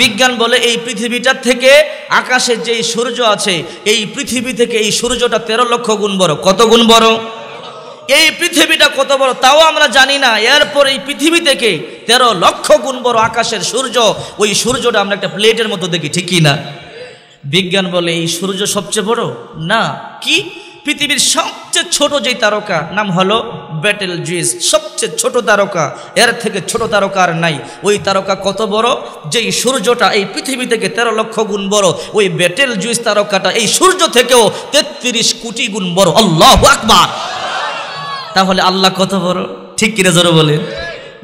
বিজ্ঞান বলে এই পৃথিবীটার থেকে আকাশের যে সূর্য আছে এই পৃথিবী থেকে এই সূর্যটা তেরো লক্ষ গুণ বড় কত গুণ বড় এই পৃথিবীটা কত বড় তাও আমরা জানি না এরপর এই পৃথিবী থেকে তেরো লক্ষ গুণ বড় আকাশের সূর্য ওই সূর্যটা আমরা একটা প্লেটের মতো দেখি ঠিকই না বিজ্ঞান বলে এই সূর্য সবচেয়ে বড় না কি পৃথিবীর সবচেয়ে ছোট যেই তারকা নাম হলো ব্যাটেল জুইস সবচেয়ে ছোট তারকা এর থেকে ছোট তারকা আর নাই ওই তারকা কত বড় যেই সূর্যটা এই পৃথিবী থেকে তেরো লক্ষ গুণ বড় ওই ব্যাটেল জুইস তারকাটা এই সূর্য থেকেও তেত্রিশ কোটি গুণ বড় আল্লাহ আকবার তাহলে আল্লাহ কত বড় ঠিক কিরে জোরে বলে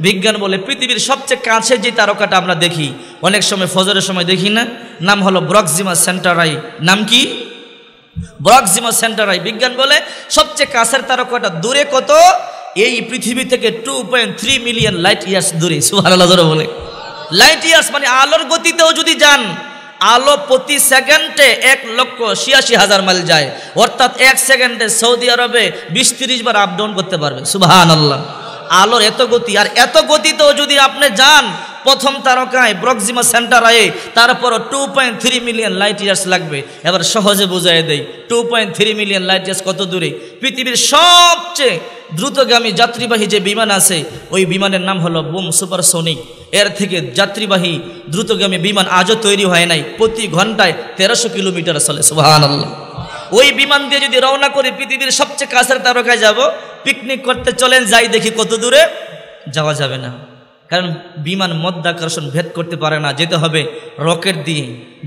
বিজ্ঞান বলে পৃথিবীর সবচেয়ে কাছে যে তারকাটা আমরা দেখি অনেক সময় ফজরের সময় দেখি না নাম হলো ব্রকজিমা সেন্টারাই নাম কি ব্রক্সিমো হয় বিজ্ঞান বলে সবচেয়ে কাছের তারকাটা দূরে কত এই পৃথিবী থেকে two point three million light years দূরে সুহার বলে লাইট ইয়ার্স মানে আলোর গতিতেও যদি যান আলো প্রতি সেকেন্ডে এক লক্ষ ছিয়াশি হাজার মাইল যায় অর্থাৎ এক সেকেন্ডে সৌদি আরবে বিশ তিরিশ বার আপ ডাউন করতে পারবে সুবাহ আল্লাহ আলোর এত গতি আর এত গতিতেও যদি আপনি যান প্রথম তারকায় ব্রক্সিমা সেন্টার আয়ে তারপরও two point three million light years লাগবে এবার সহজে বোঝাই দেয় two point three million light years কত দূরে পৃথিবীর সবচেয়ে দ্রুতগামী যাত্রীবাহী যে বিমান আছে ওই বিমানের নাম হলো বুম সুপারসোনিক এর থেকে যাত্রীবাহী দ্রুতগামী বিমান আজও তৈরি হয় নাই প্রতি ঘন্টায় তেরোশো কিলোমিটার চলে সুবাহ আল্লাহ ওই বিমান দিয়ে যদি রওনা করে পৃথিবীর সবচেয়ে কাছের তারকায় যাব পিকনিক করতে চলেন যাই দেখি কত দূরে যাওয়া যাবে না কারণ বিমান মধ্যাকর্ষণ ভেদ করতে পারে না যেতে হবে রকেট দিয়ে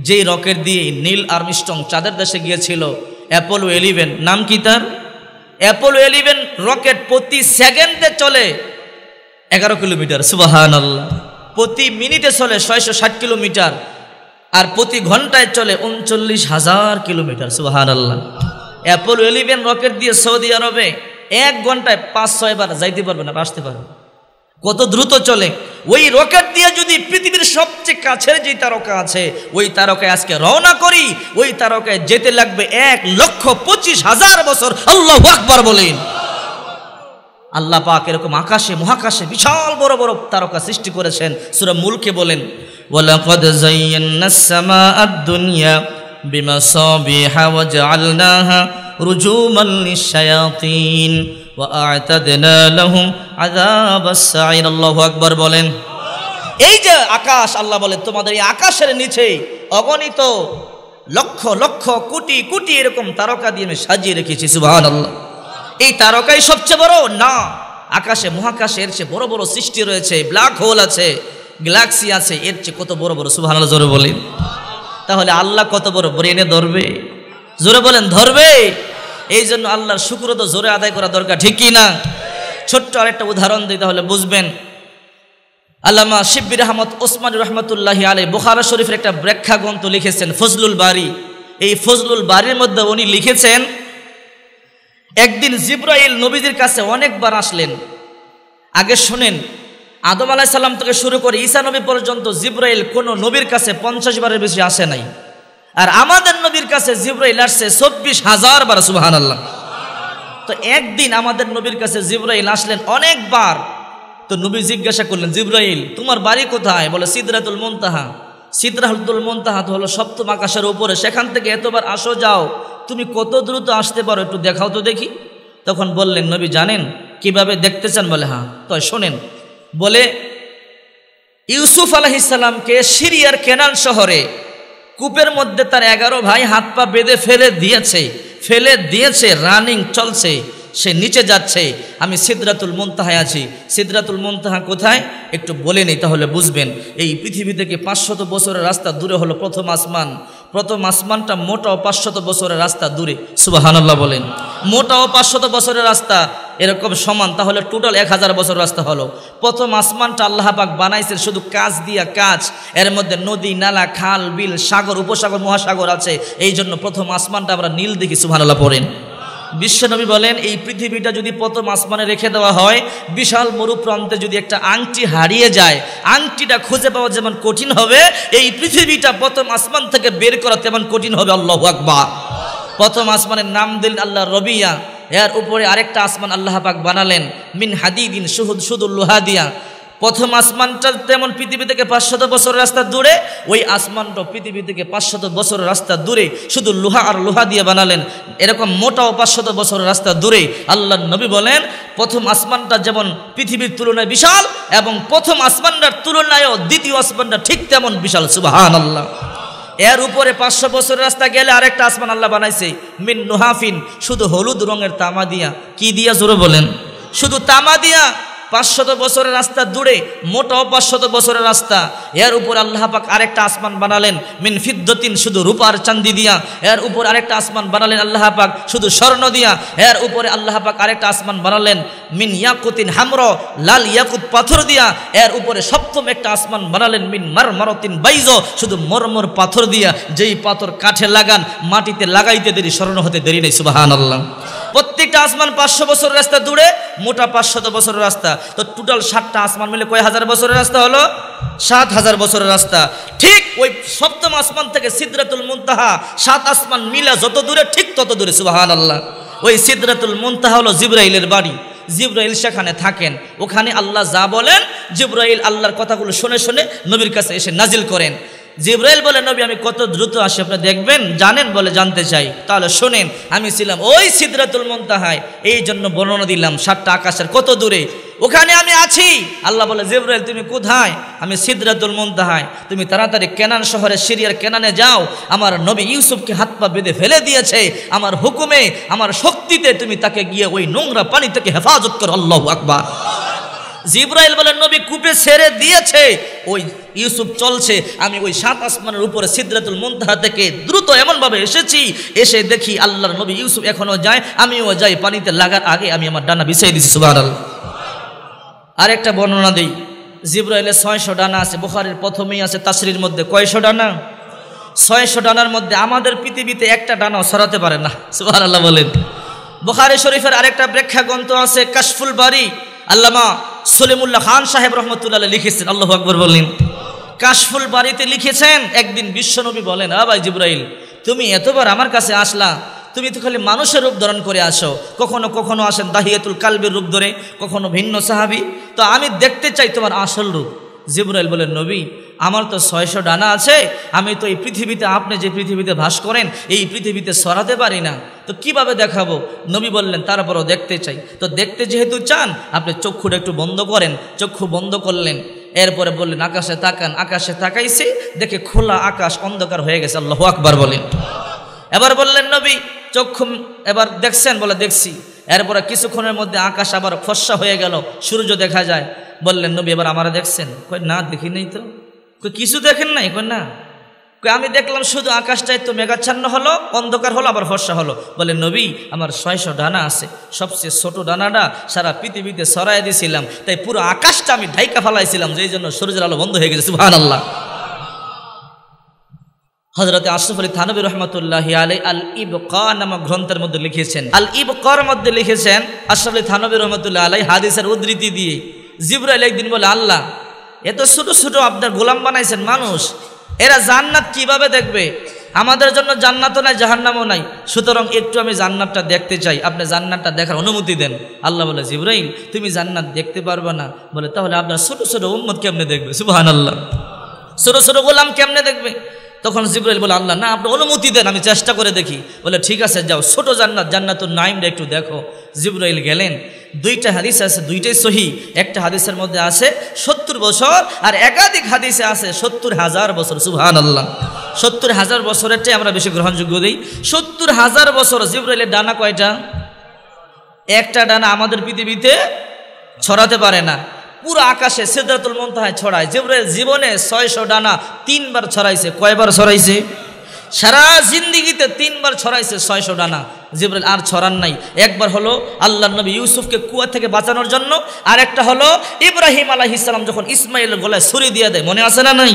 যেই রকেট দিয়ে নীল আর্মিস্টং চাঁদের দেশে গিয়েছিল অ্যাপোলো এলিভেন নাম কি তার অ্যাপোলো এলিভেন রকেট প্রতি সেকেন্ডে চলে এগারো কিলোমিটার সুবাহান প্রতি মিনিটে চলে ছয়শো ষাট কিলোমিটার আর প্রতি ঘন্টায় চলে উনচল্লিশ হাজার কিলোমিটার সুবাহান আল্লাহ অ্যাপোলো ইলেভেন রকেট দিয়ে সৌদি আরবে এক ঘন্টায় পাঁচ ছয় বার যাইতে পারবে না আসতে পারবে কত দ্রুত চলে ওই রকেট দিয়ে যদি পৃথিবীর সবচেয়ে কাছের যে তারকা আছে ওই তারকায় আজকে রওনা করি ওই তারকায় যেতে লাগবে এক লক্ষ পঁচিশ হাজার বছর আল্লাহ আকবর বলেন আল্লাহ পাক এরকম আকাশে মহাকাশে বিশাল বড় বড় তারকা সৃষ্টি করেছেন সুরা মূলকে বলেন ওয়ালাকাদ যায়্যানা সামাআদ দুনিয়া বিমাসাবিহা ওয়াজআলনাহা রুজুমান লিশায়াতিন ওয়া আ'তাদনা লাহুম আযাবাস সাঈর আল্লাহু আকবার বলেন এই যে আকাশ আল্লাহ বলেন তোমাদের এই আকাশের নিচে অগণিত লক্ষ লক্ষ কোটি কোটি এরকম তারকা দিয়ে আমি সাজিয়ে রেখেছি সুবহানাল্লাহ এই তারকাই সবচেয়ে বড় না আকাশে মহাকাশে এর চেয়ে বড় বড় সৃষ্টি রয়েছে ব্ল্যাক হোল আছে গ্যালাক্সি আছে এর চেয়ে কত বড় বড় সুভান জোরে বলেন তাহলে আল্লাহ কত বড় ব্রেনে ধরবে জোরে বলেন ধরবে এই জন্য আল্লাহর শুক্র তো জোরে আদায় করা দরকার ঠিক কি না ছোট্ট আরেকটা উদাহরণ দিই তাহলে বুঝবেন আল্লামা শিব্বির আহমদ ওসমান রহমতুল্লাহ আলী বোখারা শরীফের একটা ব্যাখ্যা গ্রন্থ লিখেছেন ফজলুল বাড়ি এই ফজলুল বাড়ির মধ্যে উনি লিখেছেন একদিন জিব্রাইল নবীদের কাছে অনেকবার আসলেন আগে শোনেন আদম আলাহ সাল্লাম থেকে শুরু করে ঈসা নবী পর্যন্ত জিব্রাইল কোনো নবীর কাছে পঞ্চাশ বারের বেশি আসে নাই আর আমাদের নবীর কাছে জিব্রাইল আসছে চব্বিশ হাজার বার সুবাহান আল্লাহ তো একদিন আমাদের নবীর কাছে জিব্রাইল আসলেন অনেকবার তো নবী জিজ্ঞাসা করলেন জিব্রাইল তোমার বাড়ি কোথায় বলে সিদরাতুল মন্তাহা সিদরাহুল মন্তাহা তো হলো সপ্তম আকাশের উপরে সেখান থেকে এতবার আসো যাও তুমি কত দ্রুত আসতে পারো একটু দেখাও তো দেখি তখন বললেন নবী জানেন কিভাবে দেখতে চান বলে হ্যাঁ তো শোনেন বলে ইউসুফ আলহিসাল্লামকে সিরিয়ার কেনান শহরে কূপের মধ্যে তার এগারো ভাই হাত পা বেঁধে ফেলে দিয়েছে ফেলে দিয়েছে রানিং চলছে সে নিচে যাচ্ছে আমি সিদ্রাতুল মন্তাহায় আছি সিদ্রাতুল মন্তাহা কোথায় একটু বলে নেই তাহলে বুঝবেন এই পৃথিবী থেকে পাঁচশত বছরের রাস্তা দূরে হলো প্রথম আসমান প্রথম আসমানটা মোটাও পাঁচশত বছরের রাস্তা দূরে সুবাহান্লাহ বলেন মোটাও পাঁচশত বছরের রাস্তা এরকম সমান তাহলে টোটাল এক হাজার বছর রাস্তা হলো প্রথম আসমানটা আল্লাহবাক বানাইছে শুধু কাজ দিয়া কাজ এর মধ্যে নদী নালা খাল বিল সাগর উপসাগর মহাসাগর আছে এই জন্য প্রথম আসমানটা আমরা নীল দেখি সুবহানাল্লাহ পড়েন বিশ্বনবী বলেন এই পৃথিবীটা যদি প্রথম আসমানে রেখে দেওয়া হয় বিশাল মরুপ্রান্তে যদি একটা আংটি হারিয়ে যায় আংটিটা খুঁজে পাওয়া যেমন কঠিন হবে এই পৃথিবীটা প্রথম আসমান থেকে বের করা তেমন কঠিন হবে আল্লাহ আকবা প্রথম আসমানের নাম দিল আল্লাহ রবিয়া এর উপরে আরেকটা আসমান আল্লাহ পাক বানালেন মিন হাদিদিন সুহুদ সুদুল দিয়া প্রথম আসমানটা তেমন পৃথিবী থেকে পাঁচশত বছর রাস্তা দূরে ওই আসমানটা পৃথিবী থেকে পাঁচশত বছর রাস্তা দূরে শুধু লোহা আর লোহা দিয়ে বানালেন এরকম মোটাও পাঁচশত বছর রাস্তা দূরে আল্লাহ নবী বলেন প্রথম আসমানটা যেমন পৃথিবীর তুলনায় বিশাল এবং প্রথম আসমানটার তুলনায়ও দ্বিতীয় আসমানটা ঠিক তেমন বিশাল সুবাহান আল্লাহ এর উপরে পাঁচশো বছর রাস্তা গেলে আরেকটা আসমান আল্লাহ বানাইছে মিন নুহাফিন শুধু হলুদ রঙের তামা দিয়া কি দিয়া জোরে বলেন শুধু তামা দিয়া পাঁচশত বছরের রাস্তা দূরে মোটাও পাঁচশত বছরের রাস্তা এর উপর আল্লাহ পাক আরেকটা আসমান বানালেন মিন ফিদ্দতিন শুধু রূপার চান্দি দিয়া এর উপর আরেকটা আসমান বানালেন আল্লাহ পাক শুধু স্বর্ণ দিয়া এর উপরে আল্লাহ পাক আরেকটা আসমান বানালেন মিন ইয়াকুতিন হামর লাল ইয়াকুত পাথর দিয়া এর উপরে সপ্তম একটা আসমান বানালেন মিন মার মারতিন বাইজ শুধু মরমর পাথর দিয়া যেই পাথর কাঠে লাগান মাটিতে লাগাইতে দেরি স্বর্ণ হতে দেরি নেই সুবাহান আল্লাহ প্রত্যেকটা আসমান পাঁচশো বছর রাস্তা দূরে মোটা পাঁচশত বছরের রাস্তা তো টোটাল সাতটা আসমান মিলে কয় হাজার বছরের রাস্তা হলো সাত হাজার বছরের রাস্তা ঠিক ওই সপ্তম আসমান থেকে সিদ্রাতুল মুন্তাহা সাত আসমান মিলা যত দূরে ঠিক তত দূরে সুবাহান আল্লাহ ওই সিদ্রাতুল মুন্তাহা হলো জিব্রাইলের বাড়ি জিব্রাইল সেখানে থাকেন ওখানে আল্লাহ যা বলেন জিব্রাইল আল্লাহর কথাগুলো শুনে শুনে নবীর কাছে এসে নাজিল করেন জিব্রাইল বলে নবী আমি কত দ্রুত আসি আপনি দেখবেন জানেন বলে জানতে চাই তাহলে শোনেন আমি ছিলাম ওই সিদ্রাতুল মন্তাহায় এই জন্য বর্ণনা দিলাম সাতটা আকাশের কত দূরে ওখানে আমি আছি আল্লাহ বলে জিব্রাইল তুমি কোথায় আমি সিদ্রাতুল মন্তাহায় তুমি তাড়াতাড়ি কেনান শহরে সিরিয়ার কেনানে যাও আমার নবী ইউসুফকে হাত পা বেঁধে ফেলে দিয়েছে আমার হুকুমে আমার শক্তিতে তুমি তাকে গিয়ে ওই নোংরা পানি থেকে হেফাজত করো আল্লাহ আকবার জিব্রাইল বলেন নবী কূপে ছেড়ে দিয়েছে ওই ইউসুফ চলছে আমি ওই সাত আসমানের উপরে সিদ্রাতুল মুনতাহা থেকে দ্রুত এমনভাবে এসেছি এসে দেখি আল্লাহর নবী ইউসুফ এখনও যায় আমিও যাই পানিতে লাগার আগে আমি আমার ডানা বিছাই দিছি সুবাহ আর একটা বর্ণনা দিই জিব্রাইলের ছয়শো ডানা আছে বুখারের প্রথমেই আছে তাসরির মধ্যে কয়শো ডানা ছয়শো ডানার মধ্যে আমাদের পৃথিবীতে একটা ডানাও সরাতে পারে না সুবাহ আল্লাহ বলেন বুখারে শরীফের আরেকটা ব্রেক্ষা গ্রন্থ আছে কাশফুল বাড়ি আল্লামা সলিমুল্লাহ খান সাহেব রহমতুল্লাহ লিখেছেন আল্লাহ আকবর বললেন কাশফুল বাড়িতে লিখেছেন একদিন বিশ্বনবী বলেন আ ভাই জিব্রাইল তুমি এতবার আমার কাছে আসলা তুমি তো খালি মানুষের রূপ ধারণ করে আসো কখনো কখনো আসেন দাহিয়াতুল কালবের রূপ ধরে কখনো ভিন্ন সাহাবি তো আমি দেখতে চাই তোমার আসল রূপ জিবরাইল বলেন নবী আমার তো ছয়শো ডানা আছে আমি তো এই পৃথিবীতে আপনি যে পৃথিবীতে ভাস করেন এই পৃথিবীতে সরাতে পারি না তো কিভাবে দেখাবো নবী বললেন তারপরও দেখতে চাই তো দেখতে যেহেতু চান আপনি চক্ষুটা একটু বন্ধ করেন চক্ষু বন্ধ করলেন এরপরে বললেন আকাশে তাকান আকাশে তাকাইছে দেখে খোলা আকাশ অন্ধকার হয়ে গেছে আল্লাহ আকবার বলেন এবার বললেন নবী চক্ষু এবার দেখছেন বলে দেখছি এরপরে কিছুক্ষণের মধ্যে আকাশ আবার ফর্সা হয়ে গেল সূর্য দেখা যায় বললেন নবী এবার আমারা দেখছেন কই না দেখি তো কই কিছু দেখেন নাই কই না কই আমি দেখলাম শুধু আকাশটাই তো মেঘাচ্ছন্ন হলো অন্ধকার হলো আবার ফর্সা হলো বলে নবী আমার ছয়শো ডানা আছে সবচেয়ে ছোট ডানাটা সারা পৃথিবীতে সরাই দিয়েছিলাম তাই পুরো আকাশটা আমি ঢাইকা ফালাইছিলাম যেই জন্য সূর্যের আলো বন্ধ হয়ে গেছে সুহান আল্লাহ হজরতে আশরফ আলী থানবী রহমতুল্লাহ আলী আল ক নামক গ্রন্থের মধ্যে লিখেছেন আল ইবকর মধ্যে লিখেছেন আশরফ আলী থানবী রহমতুল্লাহ আলাই হাদিসের উদ্ধৃতি দিয়ে জিব্রাইল একদিন বলে আল্লাহ এত ছোট ছোট আপনার গোলাম বানাইছেন মানুষ এরা জান্নাত কিভাবে দেখবে আমাদের জন্য জান্নাতও নাই জাহান্নামও নাই সুতরাং একটু আমি জান্নাতটা দেখতে চাই আপনি জান্নাতটা দেখার অনুমতি দেন আল্লাহ বলে জিব্রাইল তুমি জান্নাত দেখতে পারবে না বলে তাহলে আপনার ছোট ছোট উম্মত কেমনে দেখবে সুবাহান আল্লাহ ছোট ছোট গোলাম কেমনে দেখবে তখন জিব্রাইল বলে আল্লাহ না আপনি অনুমতি দেন আমি চেষ্টা করে দেখি বলে ঠিক আছে যাও ছোট জান্নাত জান্নাতুর নাইমটা একটু দেখো জিব্রাইল গেলেন দুইটা হাদিস আছে দুইটাই সহি একটা হাদিসের মধ্যে আছে সত্তর বছর আর একাধিক হাদিসে আছে সত্তর হাজার বছর সুহান আল্লাহ সত্তর হাজার বছরেরটাই আমরা বেশি গ্রহণযোগ্য দিই সত্তর হাজার বছর জিব্রাইলের ডানা কয়টা একটা ডানা আমাদের পৃথিবীতে ছড়াতে পারে না পুরো আকাশে সেদরাতুল মন্তায় ছড়ায় জিব্রাইল জীবনে ছয়শো ডানা তিনবার ছড়াইছে কয়বার ছড়াইছে সারা জিন্দিগিতে তিনবার ছড়াইছে ছয়শো ডানা জিব্রাইল আর ছড়ান নাই একবার হলো আল্লাহ নবী ইউসুফকে কুয়া থেকে বাঁচানোর জন্য আর একটা হলো ইব্রাহিম আলাহ ইসলাম যখন ইসমাইল গলায় ছুরি দিয়ে দেয় মনে আছে না নাই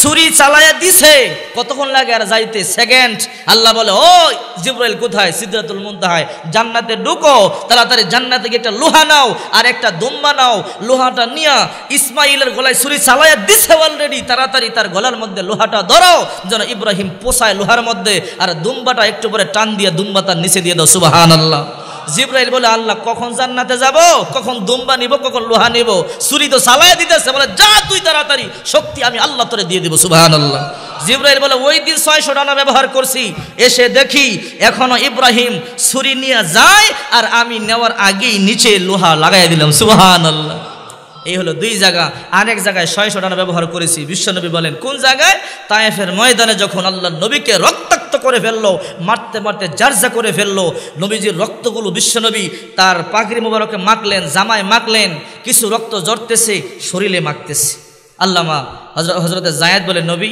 ছুরি চালাইয়া দিছে কতক্ষণ লাগে আর যাইতে সেকেন্ড আল্লাহ বলে ও জিব্রাইল কোথায় সিদ্ধাতুল মুন্তাহায় জান্নাতে ঢুকো তাড়াতাড়ি জান্নাতে গিয়ে একটা লোহা নাও আর একটা দুম্বা নাও লোহাটা নিয়া ইসমাইলের গলায় ছুরি চালাইয়া দিছে অলরেডি তাড়াতাড়ি তার গলার মধ্যে লোহাটা ধরো যেন ইব্রাহিম পোষায় লোহার মধ্যে আর দুম্বাটা একটু পরে টান দিয়ে দুম্বা তার নিচে নিচে দিয়ে দাও সুবাহান আল্লাহ জিব্রাইল বলে আল্লাহ কখন জান্নাতে যাব কখন দুম্বা নিব কখন লোহা নিব চুরি তো সালায় দিতেছে বলে যা তুই তাড়াতাড়ি শক্তি আমি আল্লাহ তোরে দিয়ে দিব সুবাহান আল্লাহ জিব্রাইল বলে ওই দিন ছয়শো ডানা ব্যবহার করছি এসে দেখি এখনো ইব্রাহিম ছুরি নিয়ে যায় আর আমি নেওয়ার আগেই নিচে লোহা লাগাই দিলাম সুবাহান আল্লাহ এই হলো দুই জায়গা আরেক জায়গায় ছয়শো ডানা ব্যবহার করেছি বিশ্বনবী বলেন কোন জায়গায় তায়েফের ময়দানে যখন আল্লাহ নবীকে রক্তাক্ত করে ফেললো মারতে মারতে জারজা করে ফেললো নবীজির রক্তগুলো বিশ্বনবী তার পাগরি মোবারকে মাখলেন জামায় মাখলেন কিছু রক্ত জড়তেছে শরীরে মাখতেছে আল্লামা হজরত জায়াত বলে নবী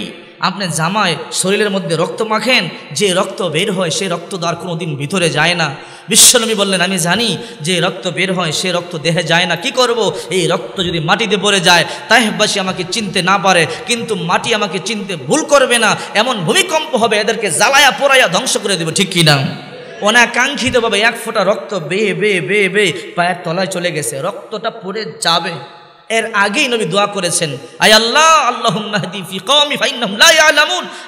আপনি জামায় শরীরের মধ্যে রক্ত মাখেন যে রক্ত বের হয় সে রক্ত দ্বার কোনো দিন ভিতরে যায় না বিশ্বনবী বললেন আমি জানি যে রক্ত বের হয় সে রক্ত দেহে যায় না কি করব এই রক্ত যদি মাটিতে পড়ে যায় তাহবাসী আমাকে চিনতে না পারে কিন্তু মাটি আমাকে চিনতে ভুল করবে না এমন ভূমিকম্প হবে এদেরকে জ্বালায়া পোড়াইয়া ধ্বংস করে দেবে ঠিক কিনা অনাকাঙ্ক্ষিতভাবে এক ফোঁটা রক্ত বেয়ে বেয়ে বেয়ে বেয়ে পায়ের তলায় চলে গেছে রক্তটা পড়ে যাবে এর আগেই নবী দোয়া করেছেন আয় আল্লাহ আল্লাহ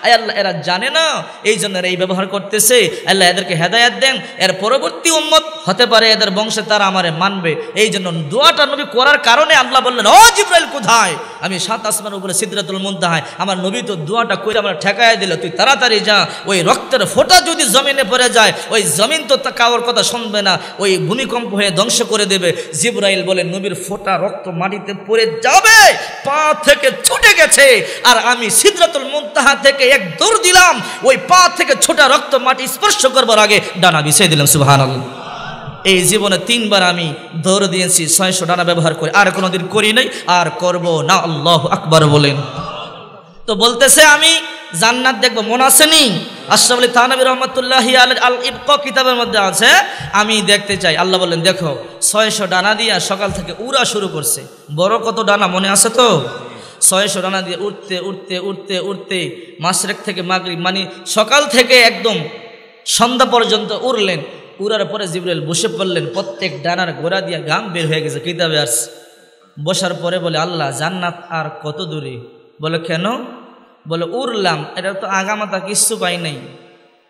আয় আল্লাহ এরা জানে না এই জন্য এরা এই ব্যবহার করতেছে আল্লাহ এদেরকে হেদায়াত দেন এর পরবর্তী উম্মত হতে পারে এদের বংশে তারা আমারে মানবে এই জন্য দোয়াটা নবী করার কারণে আল্লাহ বললেন অজিব্রাইল কোথায় আমি সাত আসমান উপরে সিদ্ধাতুল হয় আমার নবী তো দোয়াটা করে আমার ঠেকায় দিল তুই তাড়াতাড়ি যা ওই রক্তের ফোঁটা যদি জমিনে পড়ে যায় ওই জমিন তো কাউর কথা শুনবে না ওই ভূমিকম্প হয়ে ধ্বংস করে দেবে জিব্রাইল বলে নবীর ফোঁটা রক্ত মাটিতে পড়ে যাবে পা থেকে ছুটে গেছে আর আমি সিদ্ধাতুল মুন্তাহা থেকে এক দৌড় দিলাম ওই পা থেকে ছোটা রক্ত মাটি স্পর্শ করবার আগে ডানা বিছিয়ে দিলাম সুবাহ এই জীবনে তিনবার আমি দৌড় দিয়েছি ছয়শ ডানা ব্যবহার করে আর কোনোদিন করি নাই আর করব না আল্লাহ আকবর বলেন তো বলতেছে আমি জান্নাত দেখবো মনে আসেনি আশরাফ আলী থানবী রহমতুল্লাহ আল ইবক কিতাবের মধ্যে আছে আমি দেখতে চাই আল্লাহ বললেন দেখো ছয়শ ডানা দিয়া সকাল থেকে উড়া শুরু করছে বড় কত ডানা মনে আছে তো ছয়শ ডানা দিয়ে উঠতে উঠতে উঠতে উঠতে মাসরেক থেকে মাগরিব মানে সকাল থেকে একদম সন্ধ্যা পর্যন্ত উড়লেন উড়ার পরে জিবরাইল বসে পড়লেন প্রত্যেক ডানার গোড়া দিয়ে গাম বের হয়ে গেছে কিতাবে আস বসার পরে বলে আল্লাহ জান্নাত আর কত দূরে বলে কেন বলে উড়লাম এটা তো আগামাতা কিচ্ছু পাই নাই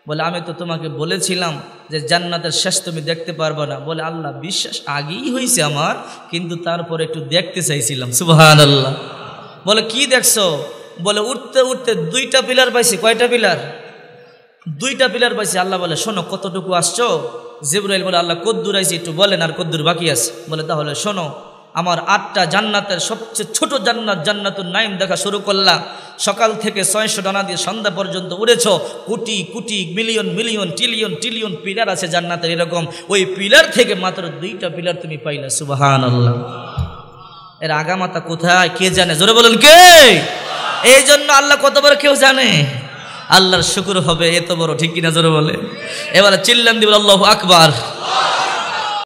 বলে আমি তো তোমাকে বলেছিলাম যে জান্নাতের শেষ তুমি দেখতে পারবে না বলে আল্লাহ বিশ্বাস আগেই হয়েছে আমার কিন্তু তারপরে একটু দেখতে চাইছিলাম সুবাহান আল্লাহ বলে কি দেখছো বলে উঠতে উঠতে দুইটা পিলার পাইছি কয়টা পিলার দুইটা পিলার পাইছে আল্লাহ বলে শোনো কতটুকু আসছো জিবরাইল বলে আল্লাহ কদ্দুর আইছি একটু বলেন আর কদ্দুর বাকি আছে বলে তাহলে শোনো আমার আটটা জান্নাতের সবচেয়ে ছোট জান্নাত জান্নাতুর নাইম দেখা শুরু করলাম সকাল থেকে ছয়শো ডানা দিয়ে সন্ধ্যা পর্যন্ত উড়েছ কোটি কোটি million million trillion trillion pillar আছে জান্নাতের এরকম ওই পিলার থেকে মাত্র দুইটা পিলার তুমি পাইলা সুবাহান আল্লাহ এর আগামাতা কোথায় কে জানে জোরে বলেন কে এই জন্য আল্লাহ কতবার কেউ জানে আল্লাহর শুকুর হবে এত বড় ঠিক কিনা জোরে বলে এবারে চিল্লান দিব আল্লাহ আকবর